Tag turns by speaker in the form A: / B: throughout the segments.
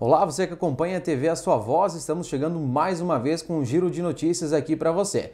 A: Olá, você que acompanha a TV A Sua Voz, estamos chegando mais uma vez com um giro de notícias aqui para você.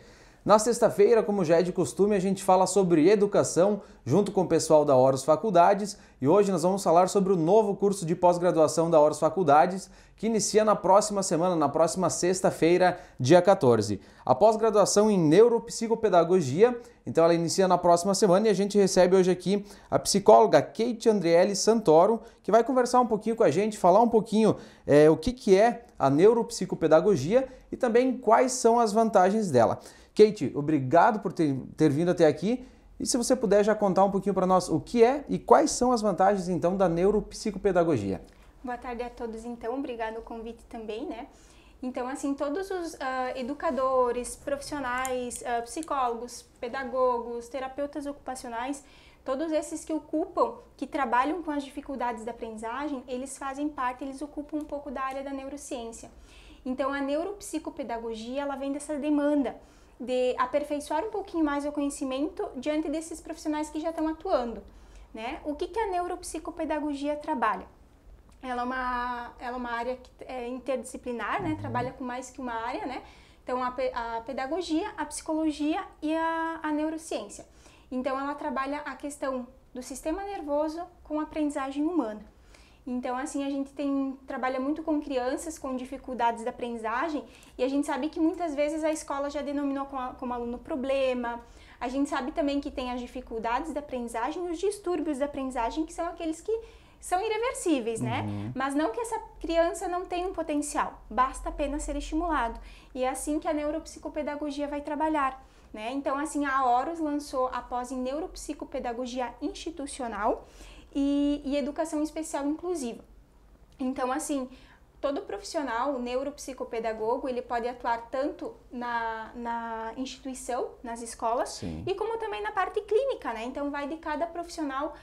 A: Na sexta-feira, como já é de costume, a gente fala sobre educação junto com o pessoal da Horus Faculdades e hoje nós vamos falar sobre o novo curso de pós-graduação da Horus Faculdades que inicia na próxima semana, na próxima sexta-feira, dia 14. A pós-graduação em Neuropsicopedagogia, então ela inicia na próxima semana e a gente recebe hoje aqui a psicóloga Kate Andriele Santoro que vai conversar um pouquinho com a gente, falar um pouquinho é, o que, que é a neuropsicopedagogia e também quais são as vantagens dela. Kate, obrigado por ter, ter vindo até aqui. E se você puder já contar um pouquinho para nós o que é e quais são as vantagens então da neuropsicopedagogia.
B: Boa tarde a todos então, obrigado o convite também, né? Então, assim, todos os uh, educadores, profissionais, uh, psicólogos, pedagogos, terapeutas ocupacionais, todos esses que ocupam, que trabalham com as dificuldades da aprendizagem, eles fazem parte, eles ocupam um pouco da área da neurociência. Então, a neuropsicopedagogia, ela vem dessa demanda de aperfeiçoar um pouquinho mais o conhecimento diante desses profissionais que já estão atuando. Né? O que, que a neuropsicopedagogia trabalha? Ela é uma, ela é uma área que é interdisciplinar, né? Uhum. trabalha com mais que uma área, né? então a, a pedagogia, a psicologia e a, a neurociência. Então ela trabalha a questão do sistema nervoso com a aprendizagem humana. Então, assim, a gente tem, trabalha muito com crianças com dificuldades de aprendizagem e a gente sabe que muitas vezes a escola já denominou como, como aluno problema. A gente sabe também que tem as dificuldades da aprendizagem e os distúrbios da aprendizagem, que são aqueles que são irreversíveis, né? Uhum. Mas não que essa criança não tenha um potencial, basta apenas ser estimulado. E é assim que a neuropsicopedagogia vai trabalhar. Né? Então, assim, a Horus lançou pós em neuropsicopedagogia institucional e, e educação especial inclusiva. Então, assim, todo profissional, o neuropsicopedagogo, ele pode atuar tanto na, na instituição, nas escolas, Sim. e como também na parte clínica, né? Então, vai de cada profissional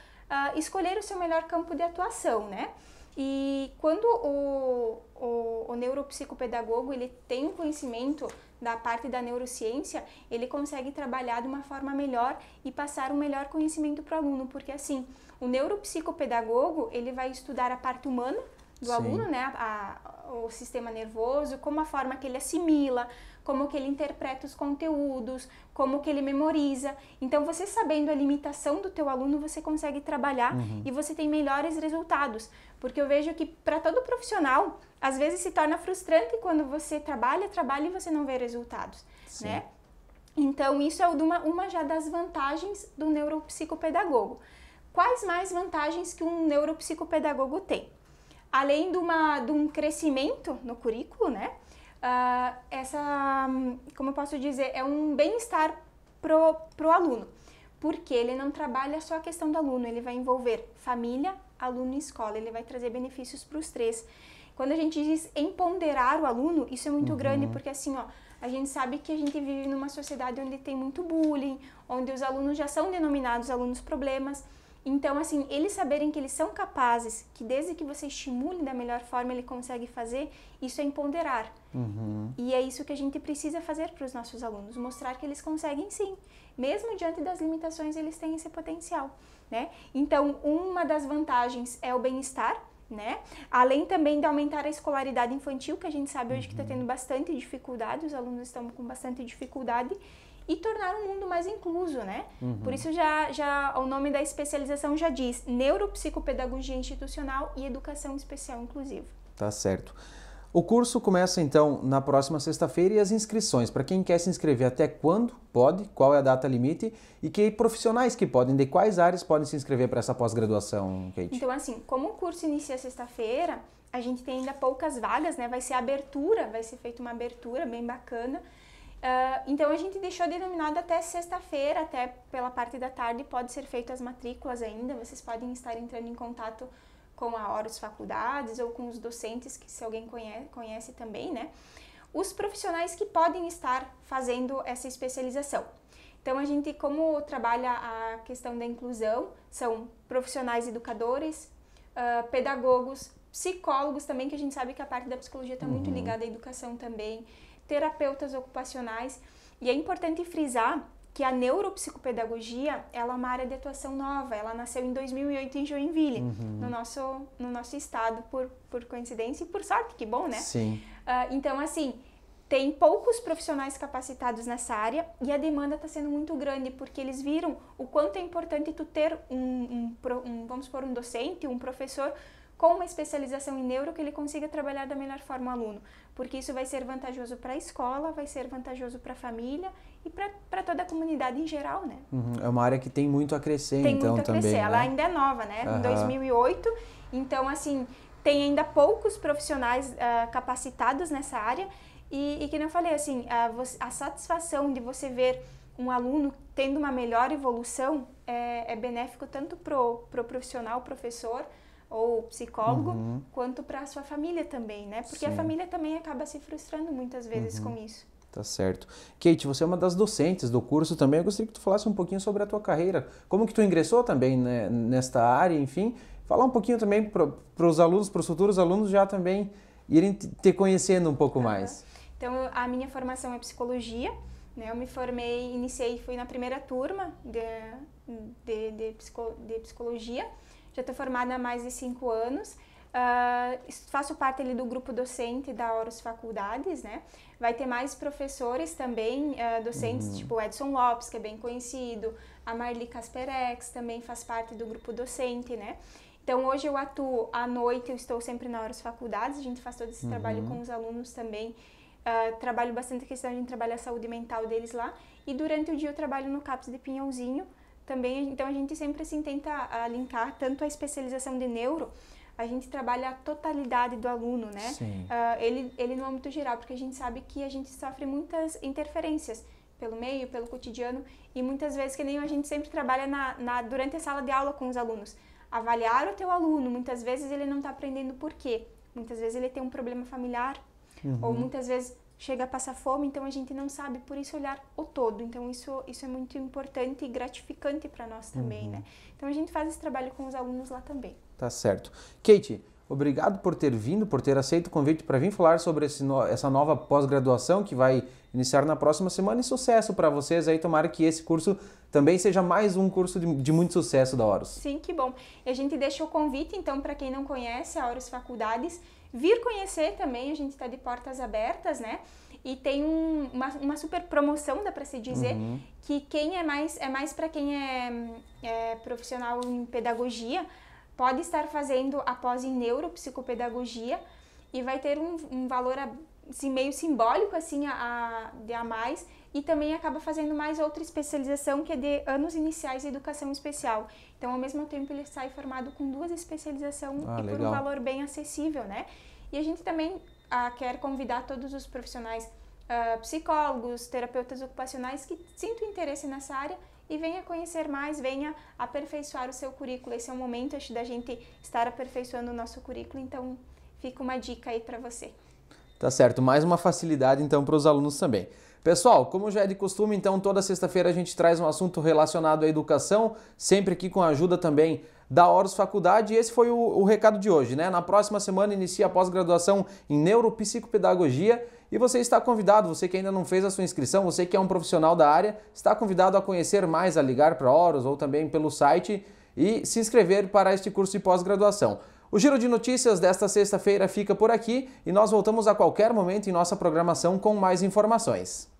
B: uh, escolher o seu melhor campo de atuação, né? E quando o, o, o neuropsicopedagogo ele tem um conhecimento da parte da neurociência, ele consegue trabalhar de uma forma melhor e passar um melhor conhecimento para o aluno, porque assim, o neuropsicopedagogo, ele vai estudar a parte humana, do Sim. aluno, né? A, a, o sistema nervoso, como a forma que ele assimila, como que ele interpreta os conteúdos, como que ele memoriza. Então, você sabendo a limitação do teu aluno, você consegue trabalhar uhum. e você tem melhores resultados. Porque eu vejo que para todo profissional, às vezes se torna frustrante quando você trabalha, trabalha e você não vê resultados, Sim. né? Então, isso é uma, uma já das vantagens do neuropsicopedagogo. Quais mais vantagens que um neuropsicopedagogo tem? além de, uma, de um crescimento no currículo, né? Uh, essa, como eu posso dizer, é um bem-estar pro, pro aluno, porque ele não trabalha só a questão do aluno, ele vai envolver família, aluno e escola, ele vai trazer benefícios para os três. Quando a gente diz empoderar o aluno, isso é muito uhum. grande, porque assim, ó, a gente sabe que a gente vive numa sociedade onde tem muito bullying, onde os alunos já são denominados alunos problemas, então, assim, eles saberem que eles são capazes, que desde que você estimule da melhor forma, ele consegue fazer, isso é empoderar. Uhum. E é isso que a gente precisa fazer para os nossos alunos, mostrar que eles conseguem sim. Mesmo diante das limitações, eles têm esse potencial, né? Então, uma das vantagens é o bem-estar, né? Além também de aumentar a escolaridade infantil, que a gente sabe hoje que está uhum. tendo bastante dificuldade, os alunos estão com bastante dificuldade e tornar o mundo mais incluso, né? Uhum. Por isso já, já o nome da especialização já diz Neuropsicopedagogia Institucional e Educação Especial Inclusiva.
A: Tá certo. O curso começa então na próxima sexta-feira e as inscrições, para quem quer se inscrever até quando pode, qual é a data limite e que profissionais que podem, de quais áreas podem se inscrever para essa pós-graduação, Kate? Então
B: assim, como o curso inicia sexta-feira, a gente tem ainda poucas vagas, né? Vai ser abertura, vai ser feita uma abertura bem bacana Uh, então a gente deixou denominado até sexta-feira, até pela parte da tarde pode ser feito as matrículas ainda. Vocês podem estar entrando em contato com a Horus Faculdades ou com os docentes que se alguém conhece, conhece também, né? Os profissionais que podem estar fazendo essa especialização. Então a gente como trabalha a questão da inclusão são profissionais educadores, uh, pedagogos, psicólogos também que a gente sabe que a parte da psicologia está uhum. muito ligada à educação também terapeutas ocupacionais. E é importante frisar que a neuropsicopedagogia ela é uma área de atuação nova. Ela nasceu em 2008 em Joinville, uhum. no, nosso, no nosso estado, por, por coincidência e por sorte, que bom, né? Sim. Uh, então, assim, tem poucos profissionais capacitados nessa área e a demanda está sendo muito grande, porque eles viram o quanto é importante tu ter um, um, um vamos supor, um docente, um professor com uma especialização em neuro que ele consiga trabalhar da melhor forma o aluno, porque isso vai ser vantajoso para a escola, vai ser vantajoso para a família e para toda a comunidade em geral, né?
A: Uhum. É uma área que tem muito a crescer, tem então, também. muito a crescer, também, ela né? ainda
B: é nova, né? Uhum. Em 2008, então, assim, tem ainda poucos profissionais uh, capacitados nessa área e, e que não falei, assim, a, a satisfação de você ver um aluno tendo uma melhor evolução é, é benéfico tanto pro, pro profissional, professor, ou psicólogo, uhum. quanto para a sua família também, né? Porque Sim. a família também acaba se frustrando muitas vezes uhum. com isso.
A: Tá certo. Kate, você é uma das docentes do curso também. Eu gostaria que tu falasse um pouquinho sobre a tua carreira, como que tu ingressou também né, nesta área, enfim. Falar um pouquinho também para os alunos, para os futuros alunos já também irem te conhecendo um pouco uhum. mais.
B: Então, a minha formação é psicologia. Né? Eu me formei, iniciei, fui na primeira turma de, de, de, psico, de psicologia já estou formada há mais de cinco anos. Uh, faço parte ali do grupo docente da Horus Faculdades, né? Vai ter mais professores também, uh, docentes, uhum. tipo Edson Lopes, que é bem conhecido, a Marli Casperex também faz parte do grupo docente, né? Então, hoje eu atuo à noite, eu estou sempre na Horus Faculdades, a gente faz todo esse uhum. trabalho com os alunos também. Uh, trabalho bastante a questão de trabalhar a saúde mental deles lá. E durante o dia eu trabalho no CAPS de Pinhãozinho, também, então a gente sempre assim tenta ah, linkar tanto a especialização de neuro, a gente trabalha a totalidade do aluno, né? Sim. Uh, ele, ele no âmbito geral, porque a gente sabe que a gente sofre muitas interferências pelo meio, pelo cotidiano, e muitas vezes que nem a gente sempre trabalha na, na durante a sala de aula com os alunos. Avaliar o teu aluno, muitas vezes ele não está aprendendo por quê. Muitas vezes ele tem um problema familiar, uhum. ou muitas vezes chega a passar fome, então a gente não sabe por isso olhar o todo. Então isso isso é muito importante e gratificante para nós também, né? uhum. né? Então a gente faz esse trabalho com os alunos lá também.
A: Tá certo. Kate, obrigado por ter vindo, por ter aceito o convite para vir falar sobre no, essa nova pós-graduação que vai iniciar na próxima semana e sucesso para vocês aí. Tomara que esse curso também seja mais um curso de, de muito sucesso da Horus. Sim,
B: que bom. E a gente deixa o convite, então, para quem não conhece a Horus Faculdades, vir conhecer também, a gente está de portas abertas, né? E tem um, uma, uma, super promoção, dá para se dizer, uhum. que quem é mais, é mais para quem é, é profissional em pedagogia, pode estar fazendo a pós em neuropsicopedagogia e vai ter um, um valor assim, meio simbólico assim a, a, a mais e também acaba fazendo mais outra especialização que é de anos iniciais de educação especial. Então, ao mesmo tempo, ele sai formado com duas especializações ah, e legal. por um valor bem acessível, né? E a gente também ah, quer convidar todos os profissionais, ah, psicólogos, terapeutas ocupacionais que sintam interesse nessa área e venha conhecer mais, venha aperfeiçoar o seu currículo. Esse é o momento acho, da gente estar aperfeiçoando o nosso currículo, então fica uma dica aí para você.
A: Tá certo? Mais uma facilidade então para os alunos também. Pessoal, como já é de costume, então toda sexta-feira a gente traz um assunto relacionado à educação, sempre aqui com a ajuda também da Horus Faculdade. E esse foi o, o recado de hoje, né? Na próxima semana inicia a pós-graduação em Neuropsicopedagogia e você está convidado, você que ainda não fez a sua inscrição, você que é um profissional da área, está convidado a conhecer mais, a ligar para a Horus ou também pelo site e se inscrever para este curso de pós-graduação. O giro de notícias desta sexta-feira fica por aqui e nós voltamos a qualquer momento em nossa programação com mais informações.